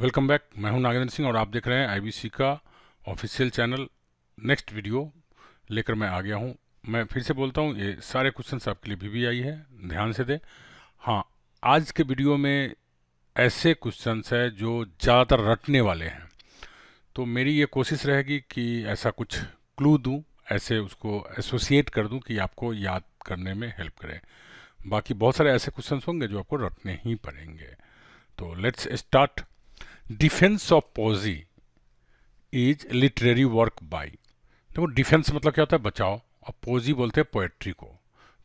Welcome back मैं हूं नागेंद्र सिंह और आप देख रहे हैं आईबीसी का ऑफिशियल चैनल नेक्स्ट वीडियो लेकर मैं आ गया हूं मैं फिर से बोलता हूं ये सारे क्वेश्चन आपके लिए भी, भी आई है ध्यान से दें हाँ आज के वीडियो में ऐसे क्वेश्चन है जो ज़्यादातर रटने वाले हैं तो मेरी ये कोशिश रहेगी कि ऐसा कुछ क्लू दूँ ऐसे उसको एसोसिएट कर दूँ कि आपको याद करने में हेल्प करें बाकी बहुत सारे ऐसे क्वेश्चन होंगे जो आपको रटने ही पड़ेंगे तो let's start defence of poesy is literary work by देखो डिफेंस मतलब क्या होता है बचाओ और पॉजी बोलते हैं पोएट्री को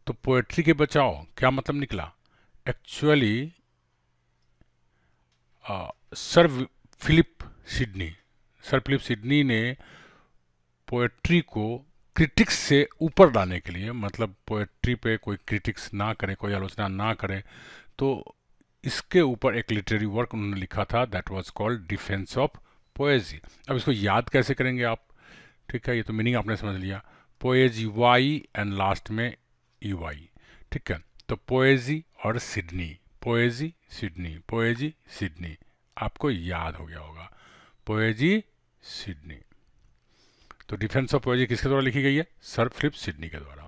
तो पोएट्री के बचाओ क्या मतलब निकला actually sir Philip Sidney sir Philip Sidney ने पोएट्री को क्रिटिक्स से ऊपर लाने के लिए मतलब पोएट्री पे कोई क्रिटिक्स ना करे कोई आलोचना ना करे तो इसके ऊपर एक लिटरेरी वर्क उन्होंने लिखा था that was called defence of poesy अब इसको याद कैसे करेंगे आप ठीक है ये तो मीनिंग आपने समझ लिया पोएजी वाई एंड लास्ट में ई e वाई ठीक है तो पोएजी और Sidney poesy Sidney poesy Sidney आपको याद हो गया होगा पोएजी सिडनी तो डिफेंस ऑफ पोएजी किसके द्वारा लिखी गई है सर फिलिप सिडनी के द्वारा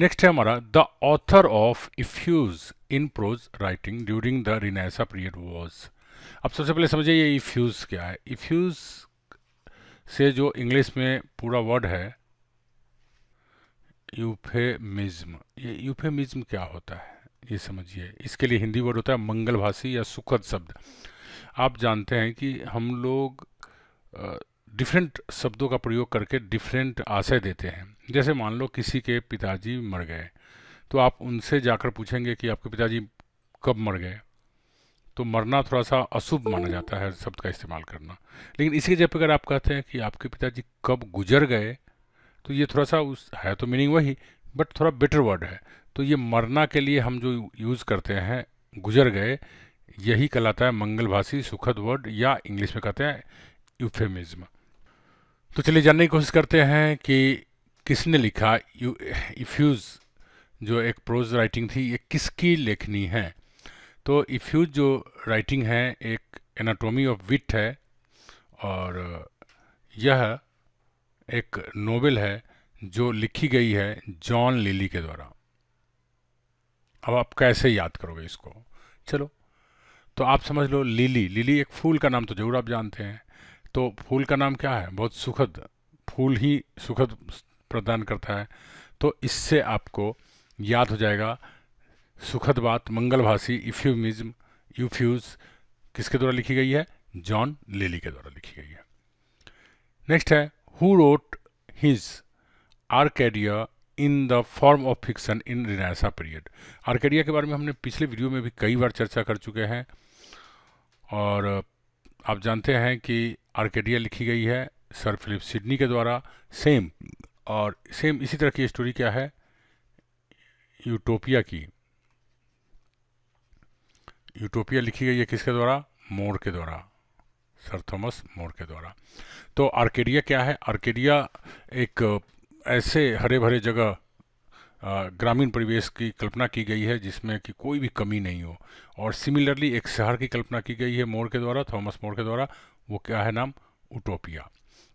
नेक्स्ट है हमारा the author of Euphues in prose writing during the Renaissance period was अब सबसे पहले समझिए ये इफ्यूज क्या है इफ्यूज से जो इंग्लिश में पूरा वर्ड है यूफेमिज्म ये यूफेमिज्म क्या होता है ये समझिए इसके लिए हिंदी वर्ड होता है मंगलभाषी या सुखद शब्द आप जानते हैं कि हम लोग डिफरेंट शब्दों का प्रयोग करके डिफरेंट आशय देते हैं जैसे मान लो किसी के पिताजी मर गए तो आप उनसे जाकर पूछेंगे कि आपके पिताजी कब मर गए तो मरना थोड़ा सा अशुभ माना जाता है शब्द का इस्तेमाल करना लेकिन इसी जगह अगर आप कहते हैं कि आपके पिताजी कब गुजर गए तो ये थोड़ा सा उस है तो मीनिंग वही बट थोड़ा बेटर वर्ड है तो ये मरना के लिए हम जो यूज़ करते हैं गुजर गए यही कहलाता है मंगलभाषी सुखद वर्ड या इंग्लिश में कहते हैं यूफेमिज्म तो चलिए जानने की कोशिश करते हैं कि किसने लिखा यू इफ्यूज़ जो एक प्रोज राइटिंग थी ये किसकी लेखनी है तो इफ्यूज़ जो राइटिंग है एक एनाटॉमी ऑफ विट है और यह एक नोवेल है जो लिखी गई है जॉन लिली के द्वारा अब आप कैसे याद करोगे इसको चलो तो आप समझ लो लिली लिली एक फूल का नाम तो जरूर आप जानते हैं तो फूल का नाम क्या है बहुत सुखद फूल ही सुखद प्रदान करता है तो इससे आपको याद हो जाएगा सुखद बात मंगलभाषी इफ्यूमिज्म यूफ्यूज किसके द्वारा लिखी गई है जॉन लेली के द्वारा लिखी गई है नेक्स्ट है who wrote his Arcadia in the form of fiction in Renaissance period Arcadia के बारे में हमने पिछले वीडियो में भी कई बार चर्चा कर चुके हैं और आप जानते हैं कि आर्केडिया लिखी गई है सर फिलिप सिडनी के द्वारा सेम और सेम इसी तरह की स्टोरी क्या है यूटोपिया की यूटोपिया लिखी गई है किसके द्वारा मोर के द्वारा सर थॉमस मोर के द्वारा तो आर्केडिया क्या है आर्केडिया एक ऐसे हरे भरे जगह ग्रामीण परिवेश की कल्पना की गई है जिसमें कि कोई भी कमी नहीं हो और सिमिलरली एक शहर की कल्पना की गई है मोर के द्वारा थॉमस मोर के द्वारा वो क्या है नाम उटोपिया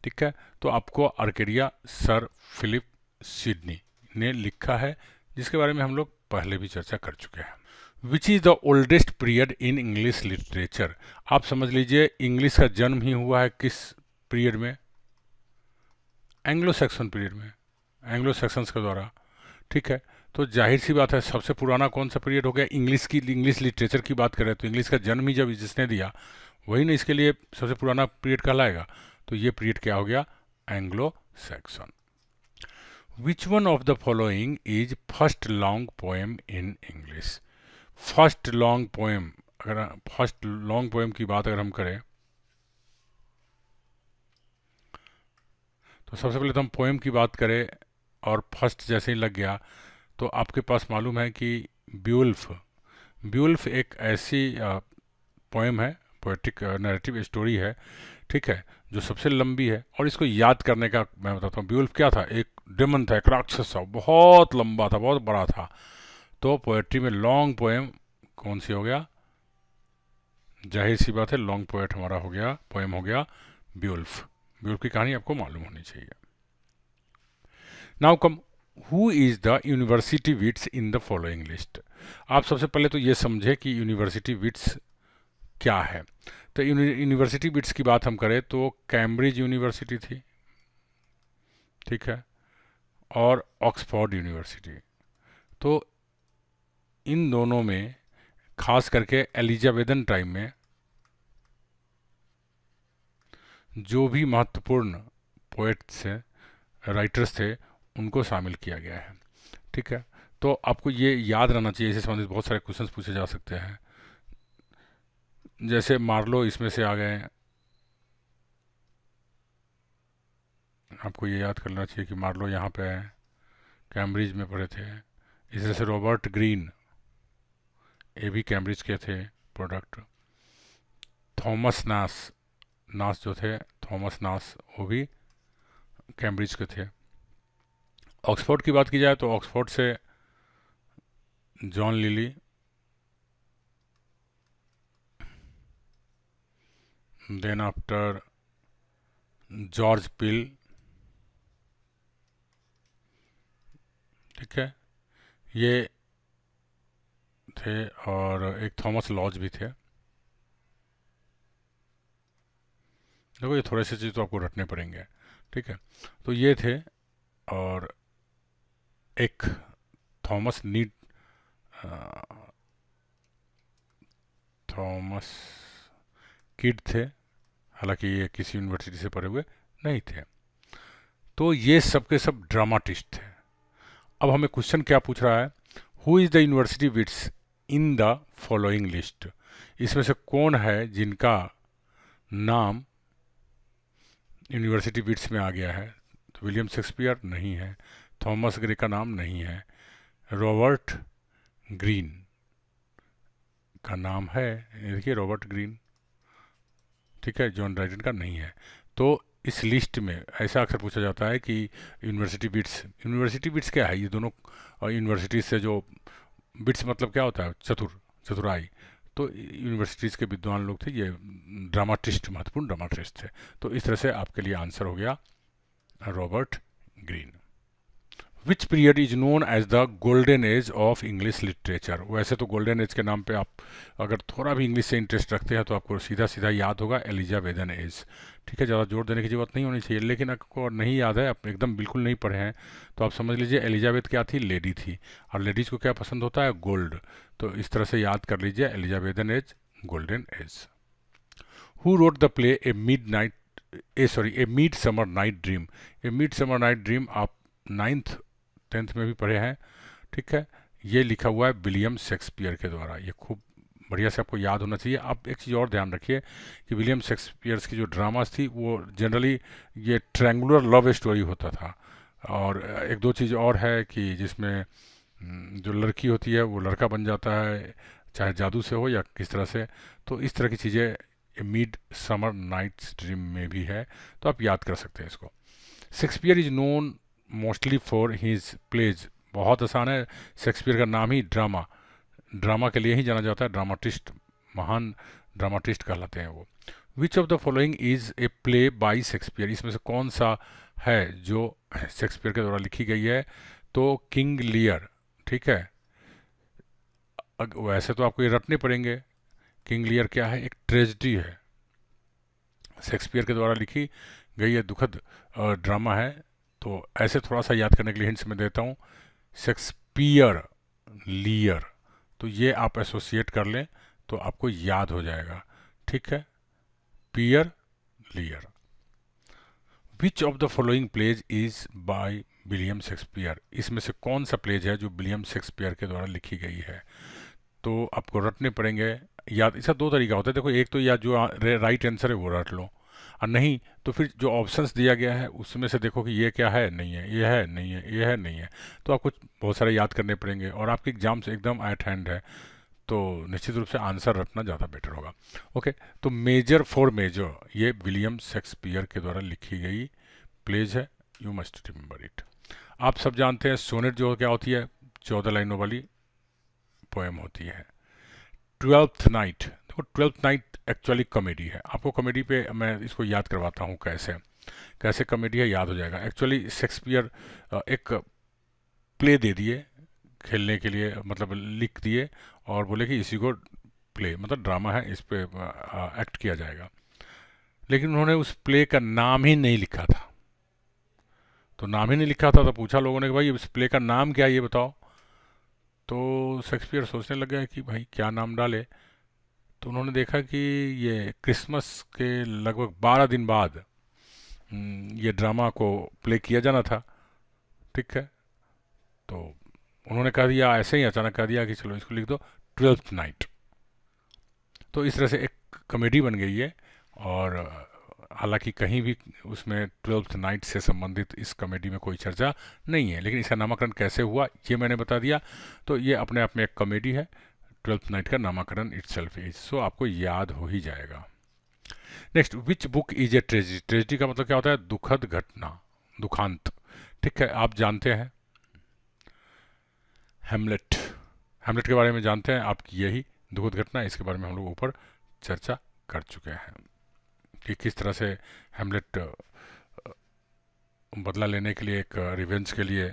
ठीक है तो आपको आर्केरिया सर फिलिप सिडनी ने लिखा है जिसके बारे में हम लोग पहले भी चर्चा कर चुके हैं which is the oldest period in English literature आप समझ लीजिए इंग्लिश का जन्म ही हुआ है किस पीरियड में एंग्लो सेक्शन पीरियड में एंग्लो सेक्शंस के द्वारा ठीक है तो जाहिर सी बात है सबसे पुराना कौन सा पीरियड हो गया इंग्लिश की इंग्लिश लिटरेचर की बात करें तो इंग्लिश का जन्म ही जब जिसने दिया वही ना इसके लिए सबसे पुराना पीरियड कहलाएगा तो ये पीरियड क्या हो गया Anglo Saxon which one of the following is first long poem in English first long poem अगर फर्स्ट लॉन्ग पोएम की बात अगर हम करें तो सबसे पहले तो हम पोएम की बात करें और फर्स्ट जैसे ही लग गया तो आपके पास मालूम है कि ब्यूल्फ ब्यूल्फ एक ऐसी पोएम है पोएटिक नरेटिव स्टोरी है ठीक है जो सबसे लंबी है और इसको याद करने का मैं बताता हूँ ब्यूल्फ क्या था एक डिमन था एक राक्षस था बहुत लंबा था बहुत बड़ा था तो पोएट्री में लॉन्ग पोएम कौन सी हो गया जाहिर सी बात है लॉन्ग पोएट हमारा हो गया पोएम हो गया ब्यूल्फ ब्यूल्फ की कहानी आपको मालूम होनी चाहिए now come who is the University Wits in the following list आप सबसे पहले तो ये समझे कि यूनिवर्सिटी विट्स क्या है तो यूनिवर्सिटी बिट्स की बात हम करें तो कैम्ब्रिज यूनिवर्सिटी थी ठीक है और ऑक्सफोर्ड यूनिवर्सिटी तो इन दोनों में खास करके एलिजाबेदन टाइम में जो भी महत्वपूर्ण पोएट्स हैं राइटर्स थे उनको शामिल किया गया है ठीक है तो आपको ये याद रहना चाहिए इससे संबंधित बहुत सारे क्वेश्चंस पूछे जा सकते हैं जैसे मार्लो इसमें से आ गए आपको ये याद करना चाहिए कि मार्लो यहाँ पे है कैम्ब्रिज में पढ़े थे इस तरह से रॉबर्ट ग्रीन ये भी कैम्ब्रिज के थे प्रोडक्ट थॉमस नास नास जो थे थॉमस नास वो भी कैम्ब्रिज के थे ऑक्सफोर्ड की बात की जाए तो ऑक्सफोर्ड से John Lyly then after George Peel ठीक है ये थे और एक थॉमस लॉज भी थे देखो ये थोड़े से चीज़ तो आपको रटने पड़ेंगे ठीक है तो ये थे और एक थॉमस नीड थॉमस किड थे हालांकि ये किसी यूनिवर्सिटी से पढ़े हुए नहीं थे तो ये सब के सब ड्रामाटिस्ट थे अब हमें क्वेश्चन क्या पूछ रहा है who is the University Wits in the following list इसमें से कौन है जिनका नाम यूनिवर्सिटी विट्स में आ गया है तो विलियम शेक्सपियर नहीं है थॉमस ग्रे का नाम नहीं है रॉबर्ट ग्रीन का नाम है देखिए रॉबर्ट ग्रीन ठीक है जॉन ड्राइडन का नहीं है तो इस लिस्ट में ऐसा अक्सर पूछा जाता है कि यूनिवर्सिटी बिट्स यूनिवर्सिटी बिट्स क्या है ये दोनों यूनिवर्सिटीज़ से जो बिट्स मतलब क्या होता है चतुर चतुराई तो यूनिवर्सिटीज़ के विद्वान लोग थे ये ड्रामाटिस्ट महत्वपूर्ण ड्रामाटिस्ट थे तो इस तरह से आपके लिए आंसर हो गया Robert Greene which period is known as the golden age of English literature वैसे तो गोल्डन एज के नाम पे आप अगर थोड़ा भी इंग्लिश से इंटरेस्ट रखते हैं तो आपको सीधा सीधा याद होगा एलिजाबेदन एज ठीक है ज़्यादा जोर देने की ज़रूरत नहीं होनी चाहिए लेकिन आपको नहीं याद है आप एकदम बिल्कुल नहीं पढ़े हैं तो आप समझ लीजिए एलिजाबेथ क्या थी लेडी थी और लेडीज़ को क्या पसंद होता है गोल्ड तो इस तरह से याद कर लीजिए Elizabethan age golden age who wrote the play a midnight a sorry a midsummer night dream a midsummer night dream आप नाइन्थ टेंथ में भी पढ़े हैं ठीक है ये लिखा हुआ है विलियम शेक्सपियर के द्वारा ये खूब बढ़िया से आपको याद होना चाहिए आप एक चीज़ और ध्यान रखिए कि विलियम शेक्सपियर्स की जो ड्रामास थी वो जनरली ये ट्रैंगुलर लव स्टोरी होता था और एक दो चीज़ और है कि जिसमें हम्म, जो लड़की होती है वो लड़का बन जाता है चाहे जादू से हो या किस तरह से तो इस तरह की चीज़ें मिड समर नाइट्स ड्रीम में भी है तो आप याद कर सकते हैं इसको Shakespeare is known mostly for his plays बहुत आसान है शेक्सपियर का नाम ही ड्रामा ड्रामा के लिए ही जाना जाता है ड्रामाटिस्ट महान ड्रामाटिस्ट कहलाते हैं वो which of the following is a play by Shakespeare इसमें से कौन सा है जो शेक्सपियर के द्वारा लिखी गई है तो किंग लियर ठीक है वैसे तो आपको ये रटने पड़ेंगे किंग लियर क्या है एक ट्रेजडी है शेक्सपियर के द्वारा लिखी गई है दुखद ड्रामा है तो ऐसे थोड़ा सा याद करने के लिए हिंट्स में देता हूँ शेक्सपियर लियर तो ये आप एसोसिएट कर लें तो आपको याद हो जाएगा ठीक है पियर Lear which of the following plays is by William Shakespeare इसमें से कौन सा प्लेज है जो विलियम शेक्सपियर के द्वारा लिखी गई है तो आपको रटने पड़ेंगे याद इसका दो तरीका होता है देखो एक तो या जो राइट आंसर है वो रट लो और नहीं तो फिर जो ऑप्शंस दिया गया है उसमें से देखो कि ये क्या है नहीं है ये है नहीं है ये है नहीं है तो आपको बहुत सारे याद करने पड़ेंगे और आपके एग्ज़ाम्स एकदम एट हैंड है तो निश्चित रूप से आंसर रखना ज़्यादा बेटर होगा ओके तो मेजर फॉर मेजर ये विलियम शेक्सपियर के द्वारा लिखी गई प्लेज है यू मस्ट रिम्बर इट आप सब जानते हैं सोनेट जो क्या होती है चौदह लाइनों वाली पोएम होती है ट्वेल्थ नाइट और तो ट्वेल्थ नाइट एक्चुअली कॉमेडी है आपको कॉमेडी पे मैं इसको याद करवाता हूँ कैसे कैसे कॉमेडी है याद हो जाएगा एक्चुअली शेक्सपियर एक प्ले दे दिए खेलने के लिए मतलब लिख दिए और बोले कि इसी को प्ले मतलब ड्रामा है इस पर एक्ट किया जाएगा लेकिन उन्होंने उस प्ले का नाम ही नहीं लिखा था तो नाम ही नहीं लिखा था तो पूछा लोगों ने कि भाई इस प्ले का नाम क्या है ये बताओ तो शेक्सपियर सोचने लग गया कि भाई क्या नाम डाले तो उन्होंने देखा कि ये क्रिसमस के लगभग बारह दिन बाद हम्म, ये ड्रामा को प्ले किया जाना था ठीक है तो उन्होंने कह दिया ऐसे ही अचानक कह दिया कि चलो इसको लिख दो ट्वेल्थ नाइट तो इस तरह से एक कॉमेडी बन गई है और हालांकि कहीं भी उसमें ट्वेल्थ नाइट से संबंधित इस कॉमेडी में कोई चर्चा नहीं है लेकिन इसका नामाकरण कैसे हुआ ये मैंने बता दिया तो ये अपने आप में एक कॉमेडी है ट्वेल्थ नाइट का नामाकरण इट्सल्फ इज सो आपको याद हो ही जाएगा next which book is a tragedy tragedy का मतलब क्या होता है दुखद घटना दुखांत ठीक है आप जानते हैं हेमलेट हेमलेट के बारे में जानते हैं आपकी यही दुखद घटना इसके बारे में हम लोग ऊपर चर्चा कर चुके हैं कि किस तरह से हेमलेट बदला लेने के लिए एक रिवेंज के लिए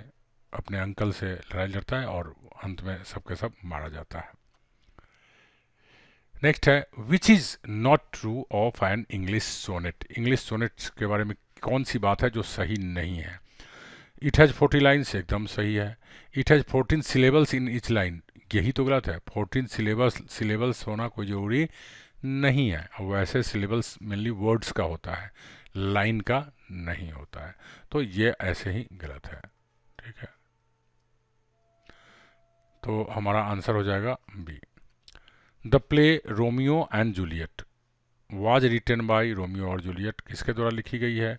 अपने अंकल से लड़ाई लड़ता है और अंत में सबके सब मारा जाता है नेक्स्ट है which is not true of an English sonnet English sonnet के बारे में कौन सी बात है जो सही नहीं है इट हैज़ फोर्टी लाइन्स एकदम सही है it has fourteen syllables in each line यही तो गलत है फोर्टीन सिलेबस सिलेबल्स होना कोई ज़रूरी नहीं है और वैसे सिलेबल्स मेनली वर्ड्स का होता है लाइन का नहीं होता है तो ये ऐसे ही गलत है ठीक है तो हमारा आंसर हो जाएगा B the play Romeo and Juliet was written by Romeo और जूलियट किसके द्वारा लिखी गई है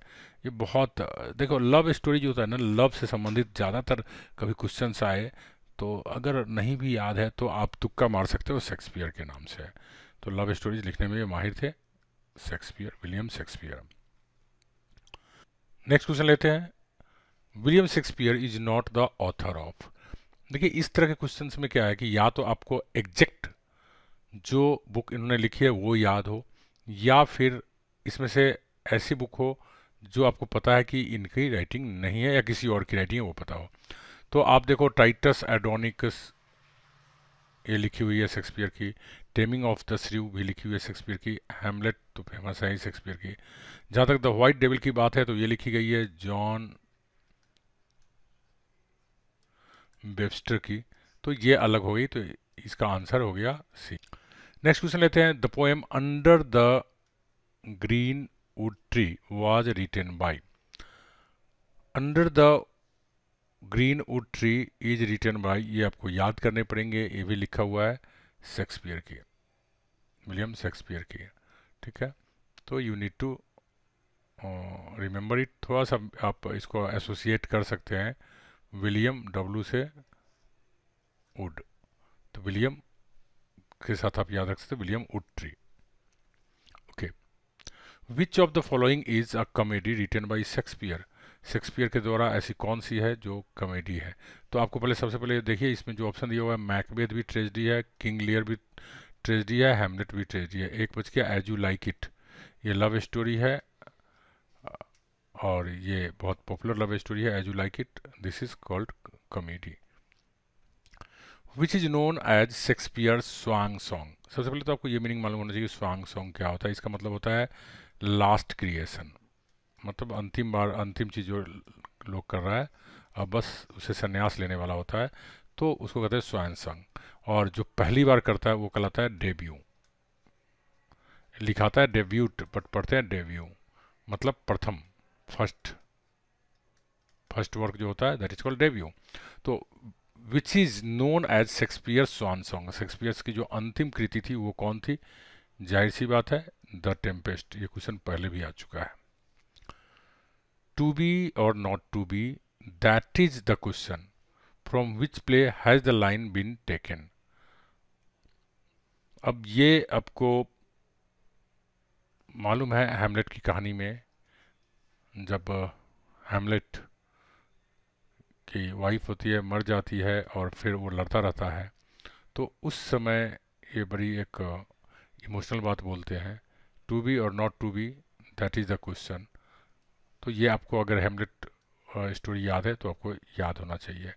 ये बहुत देखो लव स्टोरी जो होता है ना लव से संबंधित ज़्यादातर कभी क्वेश्चन आए तो अगर नहीं भी याद है तो आप तुक्का मार सकते हो शेक्सपियर के नाम से है तो लव स्टोरीज लिखने में ये माहिर थे Shakespeare William Shakespeare next question लेते हैं William Shakespeare is not the author of देखिए इस तरह के क्वेश्चन में क्या है कि या तो आपको एग्जैक्ट जो बुक इन्होंने लिखी है वो याद हो या फिर इसमें से ऐसी बुक हो जो आपको पता है कि इनकी राइटिंग नहीं है या किसी और की राइटिंग है वो पता हो तो आप देखो टाइटस एडोनिकस ये लिखी हुई है शेक्सपियर की टेमिंग ऑफ द स्रीव भी लिखी हुई है शेक्सपियर की हेमलेट तो फेमस है ही शेक्सपियर की जहाँ तक द वाइट डेविल की बात है तो ये लिखी गई है जॉन वेबस्टर की तो ये अलग हो गई तो इसका आंसर हो गया सी नेक्स्ट क्वेश्चन लेते हैं the poem under the greenwood tree was written by under the greenwood tree is written by ये आपको याद करने पड़ेंगे ये भी लिखा हुआ है शेक्सपियर की विलियम शेक्सपियर की ठीक है तो you need to remember it थोड़ा सा आप इसको एसोसिएट कर सकते हैं विलियम डब्ल्यू से वुड तो विलियम के साथ आप याद रख सकते विलियम उट्री tree okay which of the following is a comedy written by Shakespeare Shakespeare के द्वारा ऐसी कौन सी है जो कॉमेडी है तो आपको पहले सबसे पहले देखिए इसमें जो ऑप्शन दिया हुआ है मैकबेद भी ट्रेजडी है किंग लियर भी ट्रेजडी है हेमलेट भी ट्रेजडी है एक बच गया एज यू लाइक इट ये लव स्टोरी है और ये बहुत पॉपुलर लव स्टोरी है as you like it this is called comedy which is known as Shakespeare swan song सबसे पहले तो आपको ये मीनिंग मालूम होना चाहिए स्वांग सॉन्ग क्या होता है इसका मतलब होता है लास्ट क्रिएशन मतलब अंतिम बार अंतिम चीज़ जो लोग कर रहा है अब बस उसे संन्यास लेने वाला होता है तो उसको कहते हैं स्वांग सॉन्ग और जो पहली बार करता है वो कहलाता है डेब्यू लिखाता है डेब्यूट बट पढ़ते हैं डेब्यू मतलब प्रथम फर्स्ट फर्स्ट वर्क जो होता है दैट इज कॉल्ड डेब्यू तो which is known as Shakespeare swan song Shakespeare's की जो अंतिम कृति थी वो कौन थी जाहिर सी बात है द टेम्पेस्ट ये क्वेश्चन पहले भी आ चुका है टू बी और not to be that is the question from which play has the line been taken अब ये आपको मालूम है हेमलेट की कहानी में जब हेमलेट कि वाइफ होती है मर जाती है और फिर वो लड़ता रहता है तो उस समय ये बड़ी एक इमोशनल uh, बात बोलते हैं टू बी और not to be that is the question तो ये आपको अगर हेमलेट स्टोरी uh, याद है तो आपको याद होना चाहिए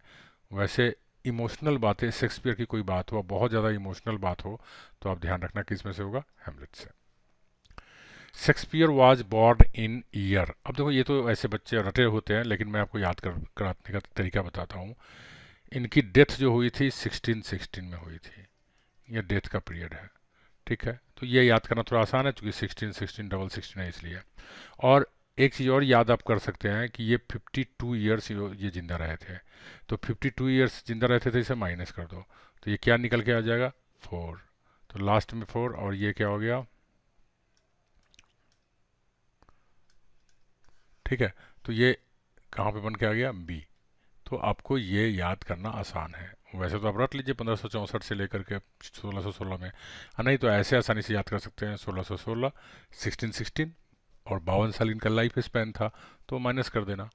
वैसे इमोशनल बातें शेक्सपियर की कोई बात हो बहुत ज़्यादा इमोशनल बात हो तो आप ध्यान रखना किस में से होगा हेमलेट से Shakespeare was born in year अब देखो ये तो ऐसे बच्चे रटे होते हैं लेकिन मैं आपको याद कर कराने का तरीका बताता हूँ इनकी डेथ जो हुई थी 1616 में हुई थी ये डेथ का पीरियड है ठीक है तो ये याद करना थोड़ा आसान है क्योंकि सिक्सटीन सिक्सटीन डबल सिक्सटीन है इसलिए और एक चीज़ और याद आप कर सकते हैं कि ये 52 ईयर्स ये जिंदा रहे थे तो 52 ईयर्स जिंदा रहते थे तो इसे माइनस कर दो तो ये क्या निकल के आ जाएगा फोर तो लास्ट में फोर और ये क्या हो गया ठीक है तो ये कहाँ पे बन के आ गया बी तो आपको ये याद करना आसान है वैसे तो आप रख लीजिए पंद्रह से लेकर के 1616 में हाँ, नहीं तो ऐसे आसानी से याद कर सकते हैं 1616, 1616 और बावन साल इनका लाइफ स्पैन था तो माइनस कर देना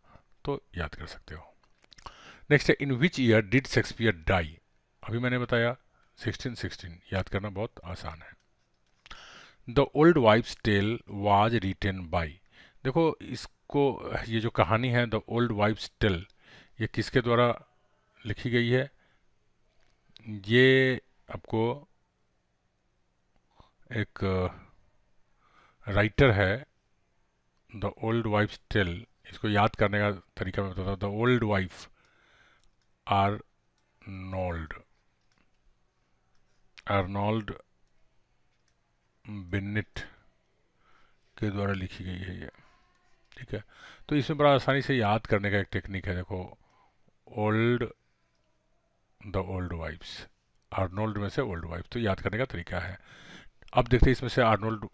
तो याद कर सकते हो नेक्स्ट है in which year did Shakespeare die अभी मैंने बताया 1616 याद करना बहुत आसान है the old wives tale was written by देखो इस आपको ये जो कहानी है द ओल्ड वाइफ्स टेल ये किसके द्वारा लिखी गई है ये आपको एक राइटर है द ओल्ड वाइफ्स टेल इसको याद करने का तरीका मैं बताता हूँ the old wife Arnold Arnold Bennett के द्वारा लिखी गई है यह ठीक है तो इसमें बड़ा आसानी से याद करने का एक टेक्निक है देखो old the old wives Arnold में से ओल्ड वाइफ तो याद करने का तरीका है अब देखते हैं इसमें से आर्नोल्ड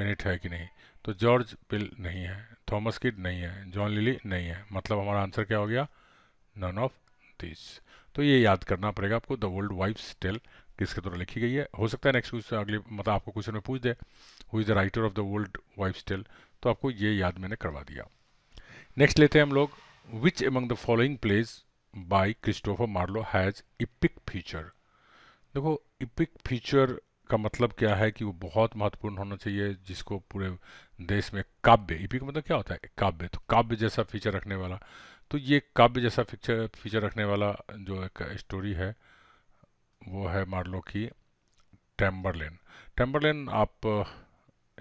बेनेट है कि नहीं तो जॉर्ज पिल नहीं है थॉमस किड नहीं है जॉन लिली नहीं है मतलब हमारा आंसर क्या हो गया नन ऑफ दिस तो ये याद करना पड़ेगा आपको द ओल्ड वाइफ स्टेल किसके द्वारा लिखी गई है हो सकता है नेक्स्ट क्वेश्चन अगले मतलब आपको क्वेश्चन में पूछ दे who is the writer of the old wife's tale तो आपको ये याद मैंने करवा दिया नेक्स्ट लेते हैं हम लोग which among the following plays by Christopher Marlowe has epic feature देखो इपिक फीचर का मतलब क्या है कि वो बहुत महत्वपूर्ण होना चाहिए जिसको पूरे देश में काव्य इपिक मतलब क्या होता है काव्य तो काव्य जैसा फीचर रखने वाला तो ये काव्य जैसा फीचर फीचर रखने वाला जो एक स्टोरी है वो है मार्लो की टैम्बरलेन टैम्बरलेन आप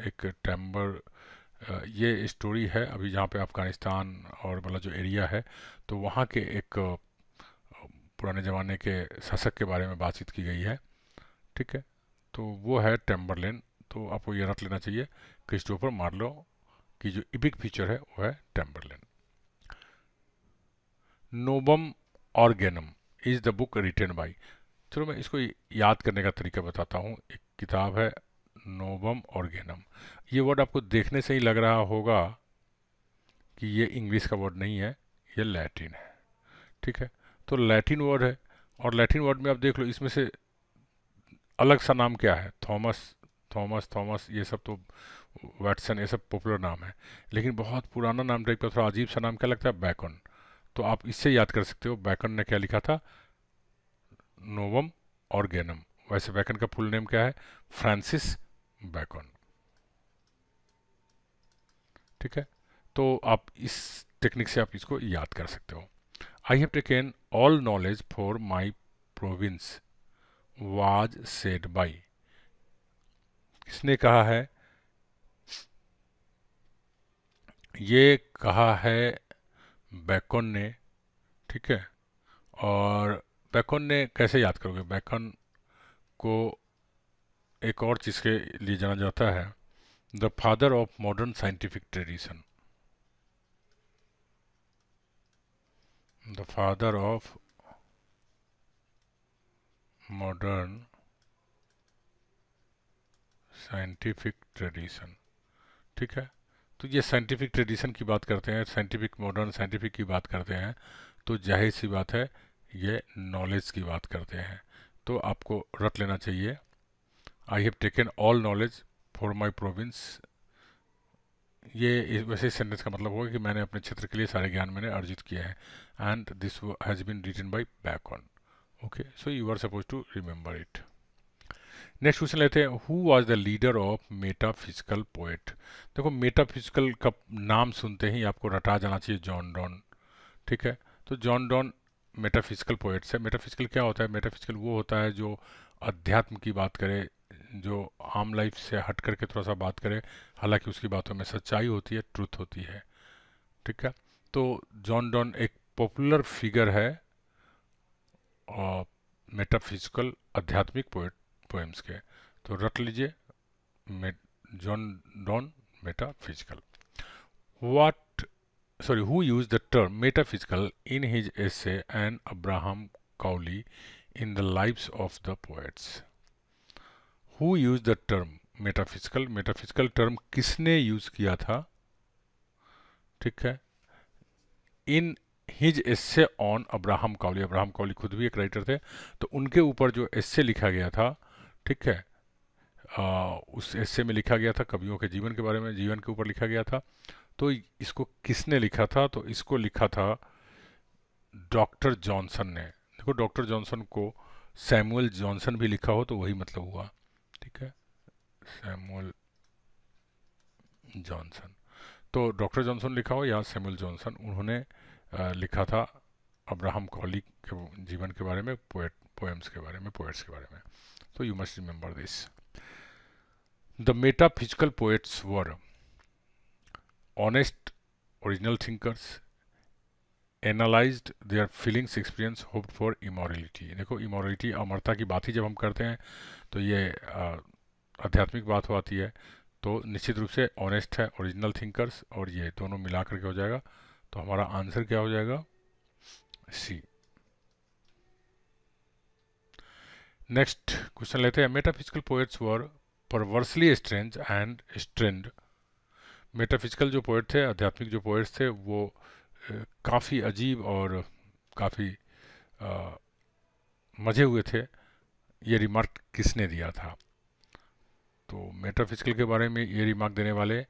एक टैम्बर ये स्टोरी है अभी जहाँ पे अफ़गानिस्तान और मतलब जो एरिया है तो वहाँ के एक पुराने ज़माने के शासक के बारे में बातचीत की गई है ठीक है तो वो है टेम्बरलेन तो आपको ये रख लेना चाहिए क्रिस्टोफर मार्लो की जो इपिक फीचर है वो है टेम्बरलेन नोबम Organum is the book written by चलो मैं इसको याद करने का तरीका बताता हूँ एक किताब है नोबम ऑर्गेनम ये वर्ड आपको देखने से ही लग रहा होगा कि ये इंग्लिश का वर्ड नहीं है ये लैटिन है ठीक है तो लैटिन वर्ड है और लैटिन वर्ड में आप देख लो इसमें से अलग सा नाम क्या है थॉमस थॉमस थॉमस ये सब तो वैटसन ये सब पॉपुलर नाम है लेकिन बहुत पुराना नाम टाइप का थोड़ा अजीब सा नाम क्या लगता है बैकन तो आप इससे याद कर सकते हो बैकन ने क्या लिखा था नोवम ऑर्गेनम वैसे बैकन का फुल नेम क्या है फ्रांसिस बैक ऑन ठीक है तो आप इस टेक्निक से आप इसको याद कर सकते हो I have taken all knowledge for my province was said by किसने कहा है ये कहा है बैकन ने ठीक है और बैकन ने कैसे याद करोगे बैकन को एक और चीज़ के लिए जाना जाता है the father of modern scientific tradition the father of modern scientific tradition ठीक है तो ये साइंटिफिक ट्रेडिशन की बात करते हैं साइंटिफिक मॉडर्न साइंटिफिक की बात करते हैं तो जाहिर सी बात है ये नॉलेज की बात करते हैं तो आपको रट लेना चाहिए I have taken all knowledge for my province ये वैसे सेंटेंस का मतलब होगा कि मैंने अपने क्षेत्र के लिए सारे ज्ञान मैंने अर्जित किया है and this has been written by Bacon okay so you are supposed to remember it next question लेते हैं who was the leader of metaphysical poet देखो मेटाफिजिकल का नाम सुनते ही आपको रटा जाना चाहिए जॉन डॉन ठीक है तो जॉन डॉन मेटाफिजिकल पोएट्स है मेटाफिजिकल क्या होता है मेटाफिजिकल वो होता है जो अध्यात्म की बात करे जो आम लाइफ से हट करके थोड़ा सा बात करें हालांकि उसकी बातों में सच्चाई होती है ट्रुथ होती है ठीक है तो जॉन डॉन एक पॉपुलर फिगर है मेटाफिजिकल आध्यात्मिक पोएट पोएम्स के तो रट लीजिए John Donne metaphysical what sorry who used the term metaphysical in his essay and Abraham cowley in the lives of the poets who use the term metaphysical metaphysical term किसने use किया था ठीक है in his essay on Abraham Cowley Abraham Cowley खुद भी एक writer थे तो उनके ऊपर जो एस्से लिखा गया था ठीक है आ, उस एस्से में लिखा गया था कवियों के जीवन के बारे में जीवन के ऊपर लिखा गया था तो इसको किसने लिखा था तो इसको लिखा था डॉक्टर जॉनसन ने देखो डॉक्टर जॉनसन को सैमुअल जॉनसन भी लिखा हो तो वही मतलब हुआ ठीक है सैमुअल जॉनसन तो डॉक्टर जॉनसन लिखा हो या सैमुअल जॉनसन उन्होंने लिखा था अब्राहम कॉली के जीवन के बारे में पोएट पोएम्स के बारे में पोएट्स के बारे में तो you must remember this the metaphysical poets were honest original thinkers analyse their feelings experience hoped for immorality देखो इमोरलिटी अमरता की बात ही जब हम करते हैं तो ये आध्यात्मिक बात हो आती है तो निश्चित रूप से ऑनेस्ट है ओरिजिनल थिंकर्स और ये दोनों मिला करके हो जाएगा तो हमारा आंसर क्या हो जाएगा सी नेक्स्ट क्वेश्चन लेते हैं metaphysical poets were perversely strange and strained metaphysical जो पोएट थे आध्यात्मिक जो पोएट्स थे वो काफ़ी अजीब और काफ़ी मज़े हुए थे ये रिमार्क किसने दिया था तो मेटाफिजिकल के बारे में ये रिमार्क देने वाले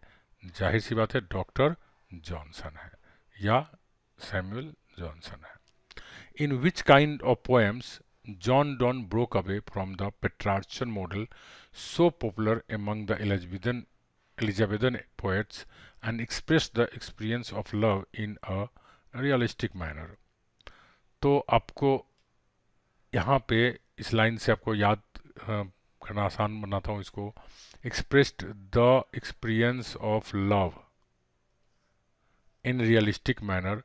जाहिर सी बात है डॉक्टर जॉनसन है या सैमुअल जॉनसन है in which kind of poems John Donne broke away from the Petrarchan model so popular among the Elizabethan Elizabethan poets and express the experience of love in a realistic manner. तो आपको यहाँ पे इस line से आपको याद करना आसान बनाता हूँ इसको expressed the experience of love in realistic manner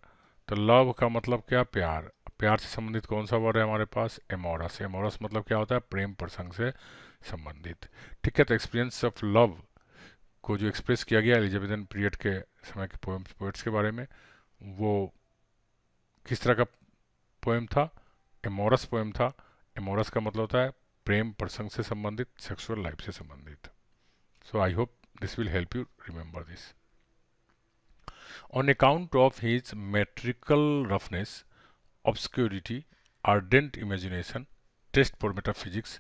तो लव का मतलब क्या प्यार प्यार से संबंधित कौन सा वर्ड है हमारे पास एमोरस एमोरस मतलब क्या होता है प्रेम प्रसंग से संबंधित ठीक है तो एक्सपीरियंस ऑफ लव को जो एक्सप्रेस किया गया एलिजाबेथन पीरियड के समय के पोएम पोइट्स के बारे में वो किस तरह का पोएम था एमोरस पोएम था एमोरस का मतलब होता है प्रेम प्रसंग से संबंधित सेक्सुअल लाइफ से संबंधित so I hope this will help you remember this on account of his metrical roughness obscurity ardent imagination taste taste for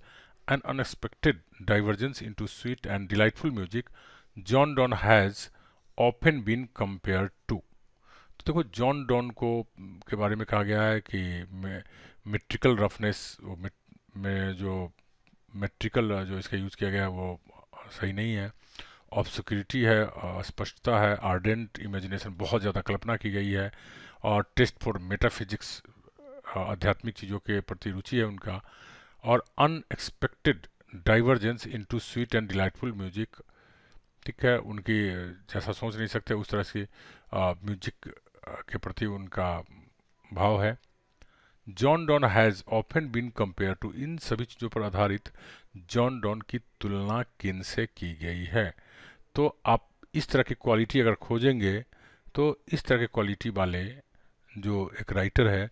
and unexpected divergence into sweet and delightful music John Donne has often been compare to तो देखो John Donne को के बारे में कहा गया है कि मेट्रिकल रफनेस में, में जो मेट्रिकल जो इसका यूज़ किया गया है वो सही नहीं है ऑब्सक्यूरिटी है स्पष्टता है आर्डेंट इमेजिनेशन बहुत ज़्यादा कल्पना की गई है और टेस्ट फॉर मेटाफिजिक्स आध्यात्मिक चीज़ों के प्रति रुचि है उनका और unexpected divergence into sweet and delightful music ठीक है उनकी जैसा सोच नहीं सकते उस तरह से म्यूजिक के प्रति उनका भाव है John Donne has often been compare to इन सभी चीज़ों पर आधारित जॉन डॉन की तुलना किन से की गई है तो आप इस तरह की क्वालिटी अगर खोजेंगे तो इस तरह के क्वालिटी वाले जो एक राइटर है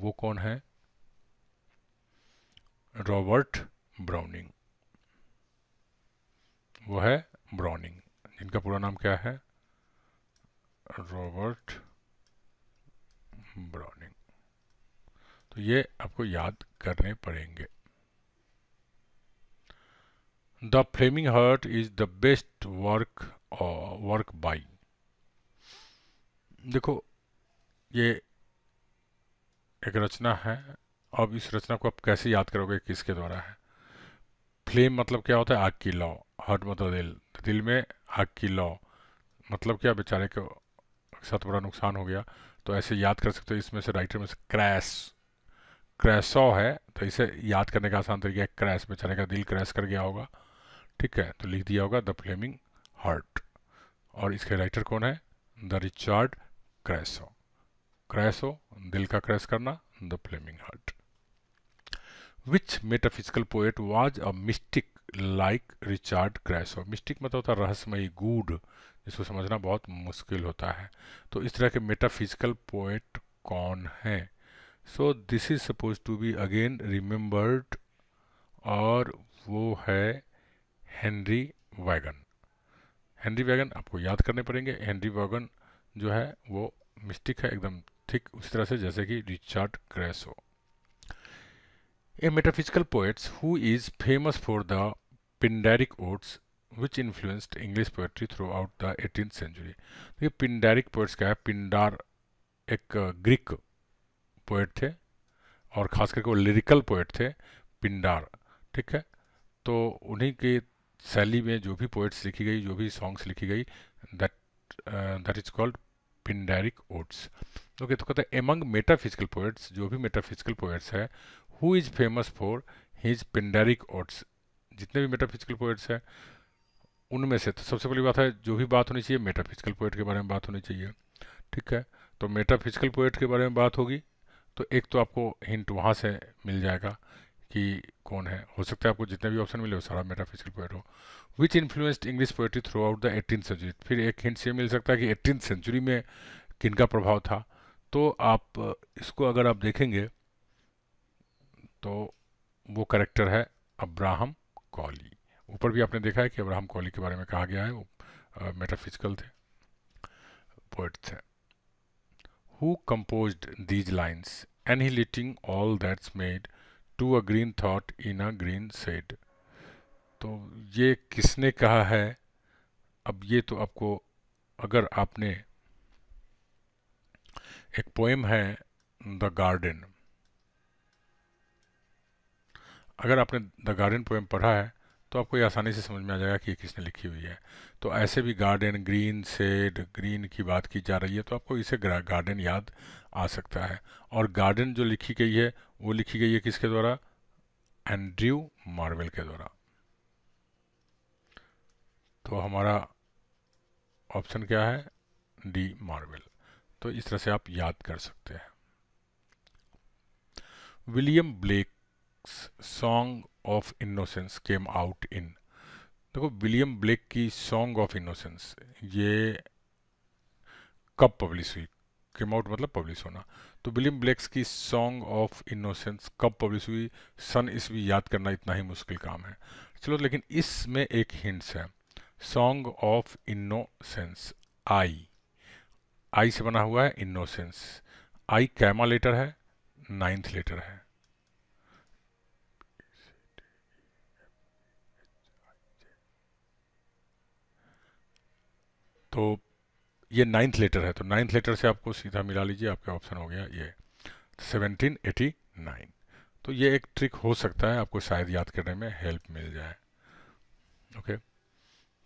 वो कौन है रॉबर्ट ब्राउनिंग वो है ब्राउनिंग जिनका पूरा नाम क्या है रॉबर्ट ब्राउनिंग तो ये आपको याद करने पड़ेंगे the flaming heart is the best work work by देखो ये एक रचना है अब इस रचना को आप कैसे याद करोगे किसके द्वारा है फ्लेम मतलब क्या होता है आग की लौ हर्ट मतलब दिल दिल में हक की लॉ मतलब क्या बेचारे को साथ बड़ा नुकसान हो गया तो ऐसे याद कर सकते हो इसमें से राइटर में से क्रैश क्रैशो है तो इसे याद करने का आसान तरीका है क्रैश बेचारे का दिल क्रैश कर गया होगा ठीक है तो लिख दिया होगा द फ्लेमिंग हार्ट और इसके राइटर कौन है द रिचार्ड क्रैशो क्रैशो दिल का क्रैश करना the flaming heart which metaphysical poet was a mystic like Richard Crashaw mystic मतलब होता है रहस्यमयी गूढ़ जिसको समझना बहुत मुश्किल होता है तो इस तरह के मेटाफिजिकल पोएट कौन हैं so this is suppose to be again remembered और वो है हेनरी वैगन हेनरी वैगन आपको याद करने पड़ेंगे हेनरी वैगन जो है वो मिस्टिक है एकदम ठीक उसी तरह से जैसे कि Richard Crashaw a metaphysical poets who is famous for the Pindaric odes which influenced English poetry throughout the eighteen century देखिए पिंडारिक पोएट्स क्या है पिंडार एक ग्रीक uh, पोएट थे और ख़ास करके वो लिरिकल पोएट थे पिंडार ठीक है तो उन्हीं के शैली में जो भी पोइट्स लिखी गई जो भी सॉन्ग्स लिखी गई that that is called Pindaric odes okay तो कहते हैं एमंग मेटाफिजिकल पोइट्स जो भी मेटाफिजिकल पोएट्स है who is famous for his Pindaric odes जितने भी मेटाफिजिकल पोइट्स हैं उनमें से तो सबसे पहली बात है जो भी बात होनी चाहिए मेटाफिजिकल पोइट के बारे में बात होनी चाहिए ठीक है तो मेटाफिजिकल पोइट के बारे में बात होगी तो एक तो आपको हिंट वहाँ से मिल जाएगा कि कौन है हो सकता है आपको जितने भी ऑप्शन मिले हो सारा मेटाफिजिकल पोइट हो which influenced English poetry throughout the eighteen century फिर एक हिंट ये मिल सकता है कि एटीन सेंचुरी में किन का प्रभाव था तो आप इसको अगर आप देखेंगे तो वो करेक्टर है अब्राहम कॉली ऊपर भी आपने देखा है कि अब्राहम कॉली के बारे में कहा गया है वो मेटाफिजिकल थे पोइट थे who composed these lines annihilating all that's made to a green thought in a green shade तो ये किसने कहा है अब ये तो आपको अगर आपने एक पोएम है द गार्डन अगर आपने द गार्डन पोएम पढ़ा है तो आपको ये आसानी से समझ में आ जाएगा कि ये किसने लिखी हुई है तो ऐसे भी गार्डन ग्रीन सेड ग्रीन की बात की जा रही है तो आपको इसे गार्डन याद आ सकता है और गार्डन जो लिखी गई है वो लिखी गई है किसके द्वारा एंड्रयू मार्वल के द्वारा तो हमारा ऑप्शन क्या है डी मार्वल तो इस तरह से आप याद कर सकते हैं William Blake song of innocence came out in देखो विलियम ब्लेक की सॉन्ग ऑफ इनोसेंस ये कब पब्लिश हुई केम आउट मतलब पब्लिश होना तो विलियम ब्लेक्स की सॉन्ग ऑफ इनोसेंस कब पब्लिश हुई सन भी याद करना इतना ही मुश्किल काम है चलो लेकिन इसमें एक हिंट्स है song of innocence I I से बना हुआ है इनोसेंस आई कैमा लेटर है नाइन्थ लेटर है तो ये नाइन्थ लेटर है तो नाइन्थ लेटर से आपको सीधा मिला लीजिए आपका ऑप्शन हो गया ये सेवनटीन एटी नाइन तो ये एक ट्रिक हो सकता है आपको शायद याद करने में हेल्प मिल जाए ओके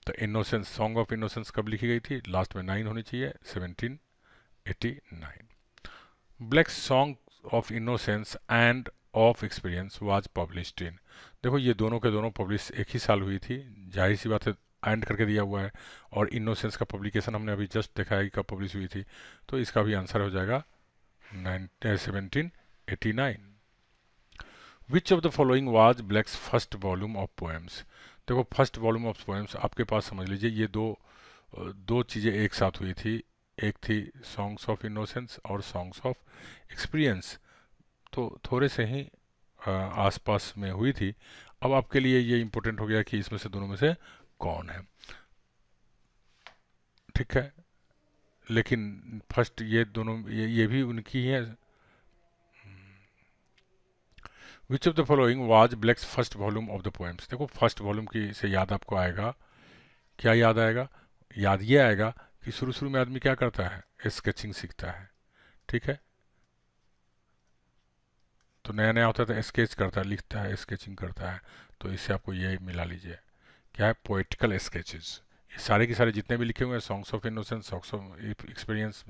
तो इनोसेंस सॉन्ग ऑफ इनोसेंस कब लिखी गई थी लास्ट में नाइन होनी चाहिए seventeen eighty nine Blake song of innocence and of experience was published in देखो ये दोनों के दोनों पब्लिश एक ही साल हुई थी जाहिर सी बात है एंड करके दिया हुआ है और इनोसेंस का पब्लिकेशन हमने अभी जस्ट देखा है कब पब्लिश हुई थी तो इसका भी आंसर हो जाएगा nine seventeen eighty nine which of the following was Blake's first volume of poems देखो फर्स्ट वॉल्यूम ऑफ पोएम्स आपके पास समझ लीजिए ये दो दो चीज़ें एक साथ हुई थी एक थी सॉन्ग्स ऑफ इनोसेंस और सॉन्ग्स ऑफ एक्सपीरियंस तो थोड़े से ही आसपास में हुई थी अब आपके लिए ये इम्पोर्टेंट हो गया कि इसमें से दोनों में से कौन है ठीक है लेकिन फर्स्ट ये दोनों ये, ये भी उनकी है which of the following was Blake's first volume of the poems देखो फर्स्ट वॉल्यूम की से याद आपको आएगा क्या याद आएगा याद ये आएगा कि शुरू शुरू में आदमी क्या करता है स्केचिंग सीखता है ठीक है तो नया नया होता था स्केच तो करता है लिखता है स्केचिंग करता है तो इससे आपको ये मिला लीजिए क्या है पोइटिकल स्केचेज सारे के सारे जितने भी लिखे हुए हैं songs of innocence songs of experience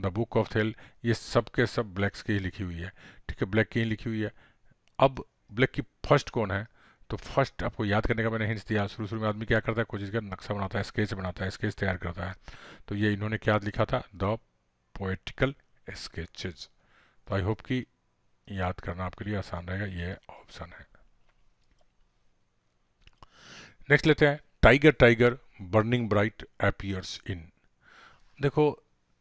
the book of Thel ये सब के सब ब्लैक्स की ही लिखी हुई है ठीक है ब्लैक की ही लिखी हुई है अब ब्लैक की फर्स्ट कौन है तो फर्स्ट आपको याद करने का मैंने हिंस दिया शुरू शुरू में आदमी क्या करता है कोशिश कर का नक्शा बनाता है स्केच बनाता है स्केच तैयार करता है तो ये इन्होंने क्या लिखा था द पोइटिकल स्केचेज तो आई होप कि याद करना आपके लिए आसान रहेगा ये ऑप्शन है नेक्स्ट लेते हैं tiger tiger burning bright appears in देखो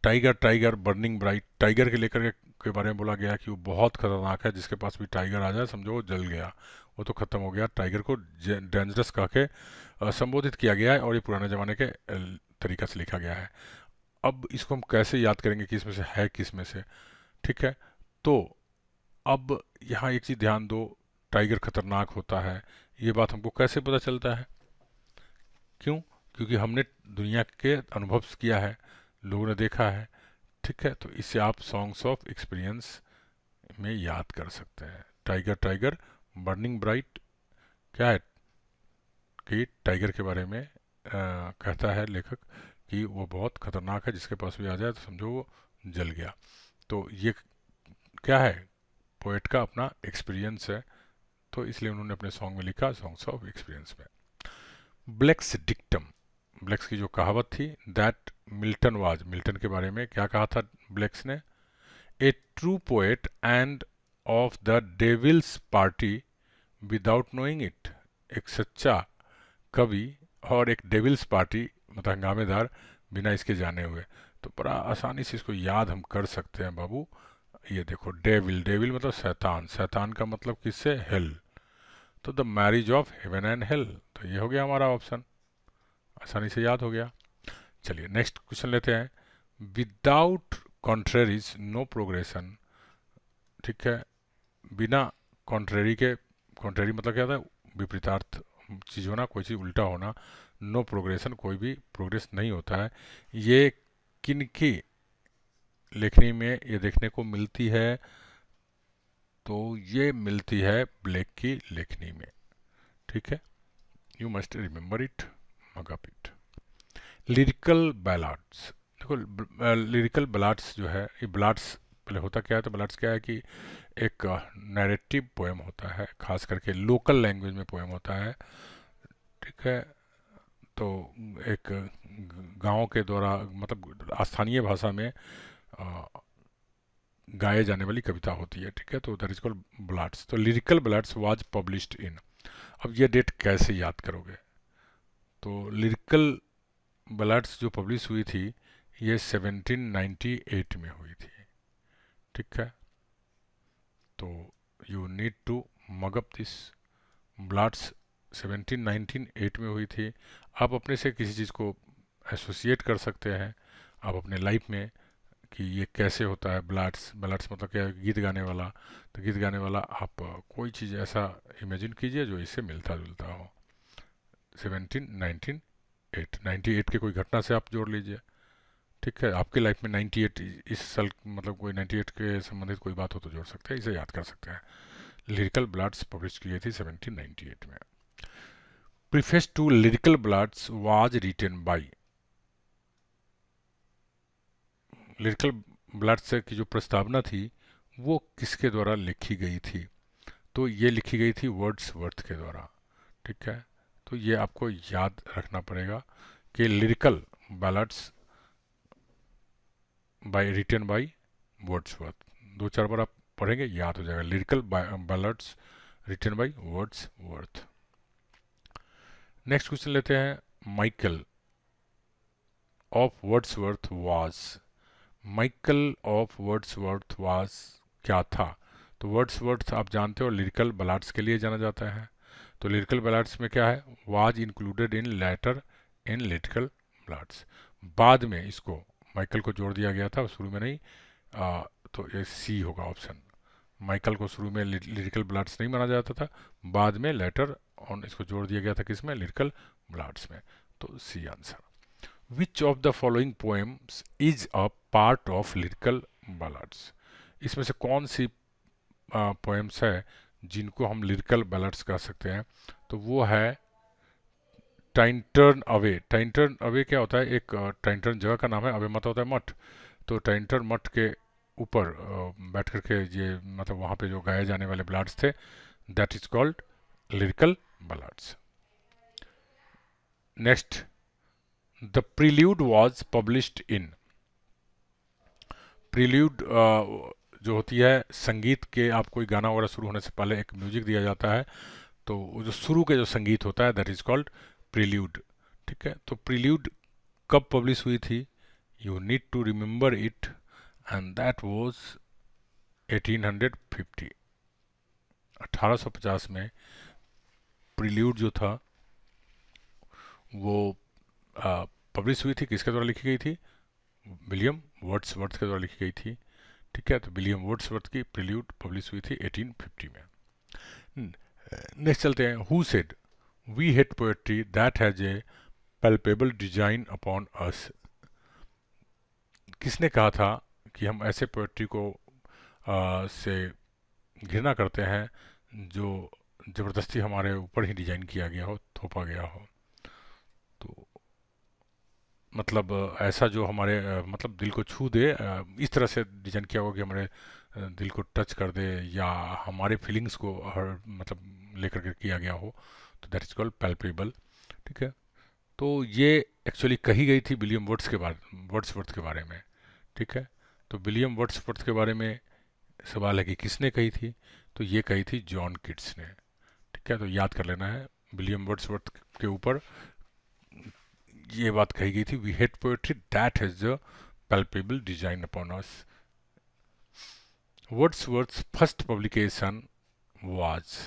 tiger tiger burning bright tiger के लेकर के बारे में बोला गया कि वो बहुत खतरनाक है जिसके पास भी टाइगर आ जाए समझो वो जल गया वो तो ख़त्म हो गया टाइगर को डेंजरस कह के संबोधित किया गया है और ये पुराने ज़माने के तरीका से लिखा गया है अब इसको हम कैसे याद करेंगे किस में से है किस में से ठीक है तो अब यहाँ एक चीज़ ध्यान दो टाइगर खतरनाक होता है ये बात हमको कैसे पता चलता है क्यों क्योंकि हमने दुनिया के अनुभव किया है लोगों ने देखा है ठीक है तो इससे आप सॉन्ग्स ऑफ एक्सपीरियंस में याद कर सकते हैं टाइगर टाइगर बर्निंग ब्राइट क्या है कि टाइगर के बारे में आ, कहता है लेखक कि वो बहुत खतरनाक है जिसके पास भी आ जाए तो समझो वो जल गया तो ये क्या है पोइट का अपना एक्सपीरियंस है तो इसलिए उन्होंने अपने सॉन्ग में लिखा सॉन्ग्स ऑफ एक्सपीरियंस में ब्लैक्स डिक्टम ब्लैक्स की जो कहावत थी दैट मिल्टन वाज मिल्टन के बारे में क्या कहा था ब्लैक्स ने a true poet and of the devil's party without knowing it एक सच्चा कवि और एक डेविल्स पार्टी मतलब हंगामेदार बिना इसके जाने हुए तो बड़ा आसानी से इसको याद हम कर सकते हैं बाबू ये देखो डेविल डेविल मतलब शैतान शैतान का मतलब किससे हेल तो the marriage of heaven and hell तो ये हो गया हमारा ऑप्शन आसानी से याद हो गया चलिए नेक्स्ट क्वेश्चन लेते हैं विदाउट कॉन्ट्रेरीज नो प्रोग्रेशन ठीक है बिना कॉन्ट्रेरी के कॉन्ट्रेरी मतलब क्या था विपरीतार्थ चीज़ होना कोई चीज़ उल्टा होना नो no प्रोग्रेशन कोई भी प्रोग्रेस नहीं होता है ये किन की लेखनी में ये देखने को मिलती है तो ये मिलती है ब्लैक की लेखनी में ठीक है you must remember it mug up it lyrical ballads देखो लिरिकल बलाट्स जो है ये बलाट्स पहले होता क्या है तो बलाट्स क्या है कि एक नैरेटिव पोएम होता है खास करके लोकल लैंग्वेज में पोएम होता है ठीक है तो एक गांव के द्वारा मतलब स्थानीय भाषा में गाए जाने वाली कविता होती है ठीक है तो दैट इज कॉल्ड ब्लड्स तो lyrical ballads was published in अब ये डेट कैसे याद करोगे तो लिरिकल ब्लड्स जो पब्लिश हुई थी ये 1798 में हुई थी ठीक है तो you need to mug up this ballads 1798 में हुई थी आप अपने से किसी चीज़ को एसोसिएट कर सकते हैं आप अपने लाइफ में कि ये कैसे होता है ब्लड्स ब्लड्स मतलब क्या गीत गाने वाला तो गीत गाने वाला आप कोई चीज़ ऐसा इमेजिन कीजिए जो इससे मिलता जुलता हो seventeen nineteen eight ninety eight की कोई घटना से आप जोड़ लीजिए ठीक है आपके लाइफ में नाइन्टी एट इस साल मतलब कोई नाइन्टी एट के संबंधित कोई बात हो तो जोड़ सकते हैं इसे याद कर सकते हैं लिरिकल ब्लड्स पब्लिश की गई थी नाइन्टी एट में preface to lyrical ballads was written by lyrical ballads की जो प्रस्तावना थी वो किसके द्वारा लिखी गई थी तो ये लिखी गई थी वर्ड्स वर्थ के द्वारा ठीक है तो ये आपको याद रखना पड़ेगा कि lyrical ballads by written by worth दो चार बार आप पढ़ेंगे याद हो जाएगा lyrical ballads written by worth next question लेते हैं Michael of Wordsworth was Michael of Wordsworth was क्या था तो वर्ड्सवर्थ आप जानते हो लिरिकल बलाट्स के लिए जाना जाता है तो लिरिकल बलाट्स में क्या है was included in later in lyrical ballads बाद में इसको माइकल को जोड़ दिया गया था शुरू में नहीं आ, तो ये सी होगा ऑप्शन माइकल को शुरू में लिरिकल ब्लड्स नहीं माना जाता था बाद में लेटर ऑन इसको जोड़ दिया गया था किसमें लिरिकल ब्लड्स में तो C answer which of the following poems is a part of lyrical ballads इसमें से कौन सी पोएम्स है जिनको हम लिरिकल बैलर्ट्स कह सकते हैं तो वो है Tintern Abbey Tintern Abbey क्या होता है एक टाइन टर्न जगह का नाम है अवे मत होता है मठ तो टाइन टर्न मठ के ऊपर बैठ कर के ये मतलब वहाँ पे जो गाए जाने वाले ब्लड्स थे that is called lyrical ballads next the prelude was published in prelude uh, जो होती है संगीत के आप कोई गाना वगैरह शुरू होने से पहले एक म्यूजिक दिया जाता है तो जो शुरू के जो संगीत होता है दैट इज़ कॉल्ड प्रिल्यूड ठीक है तो प्रिल्यूड कब पब्लिश हुई थी you need to remember it and that was 1850 1850 में प्रिल्यूड जो था वो पब्लिश हुई थी किसके द्वारा लिखी गई थी विलियम वर्थ के द्वारा लिखी गई थी ठीक है तो विलियम वर्थ की प्रिल्यूट पब्लिश हुई थी 1850 में नेक्स्ट hmm, चलते हैं who said we hate poetry that has a palpable design upon us किसने कहा था कि हम ऐसे पोएट्री को आ, से घृणा करते हैं जो ज़बरदस्ती हमारे ऊपर ही डिजाइन किया गया हो थोपा गया हो मतलब ऐसा जो हमारे मतलब दिल को छू दे इस तरह से डिजाइन किया होगा कि हमारे दिल को टच कर दे या हमारे फीलिंग्स को हर मतलब लेकर के किया गया हो तो दैट इज़ कॉल्ड पैल्पेबल ठीक है तो ये एक्चुअली कही गई थी विलियम वर्ड्स के बारे वर्ड्स वर्थ के बारे में ठीक है तो विलियम वर्ड्स वर्थ के बारे में सवाल है कि किसने कही थी तो ये कही थी जॉन किट्स ने ठीक है तो याद कर लेना है विलियम वर्ड्स वर्थ के ऊपर ये बात कही गई थी we hate poetry that has a design upon us Wordsworth's first publication was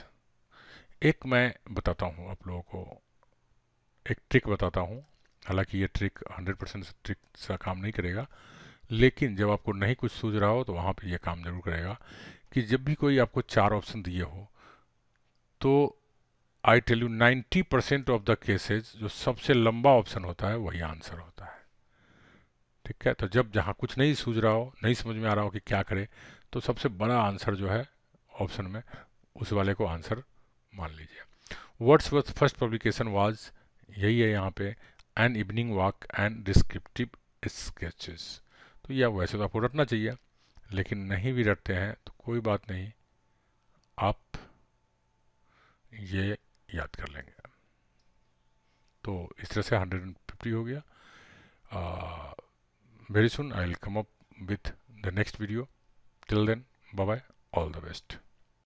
एक मैं बताता हूँ आप लोगों को एक ट्रिक बताता हूँ हालांकि ये ट्रिक 100 परसेंट ट्रिक सा काम नहीं करेगा लेकिन जब आपको नहीं कुछ सूझ रहा हो तो वहाँ पे ये काम ज़रूर करेगा कि जब भी कोई आपको चार ऑप्शन दिए हो तो I tell you 90 percent of the cases जो सबसे लंबा ऑप्शन होता है वही आंसर होता है ठीक है तो जब जहाँ कुछ नहीं सूझ रहा हो नहीं समझ में आ रहा हो कि क्या करें तो सबसे बड़ा आंसर जो है ऑप्शन में उस वाले को आंसर मान लीजिए Wordsworth first publication was यही है यहाँ पे an evening walk and descriptive sketches तो यह वैसे तो आपको रटना चाहिए लेकिन नहीं भी रटते हैं तो कोई बात नहीं आप ये याद कर लेंगे तो इस तरह से 150 हो गया very soon I will come up with the next video till then bye bye all the best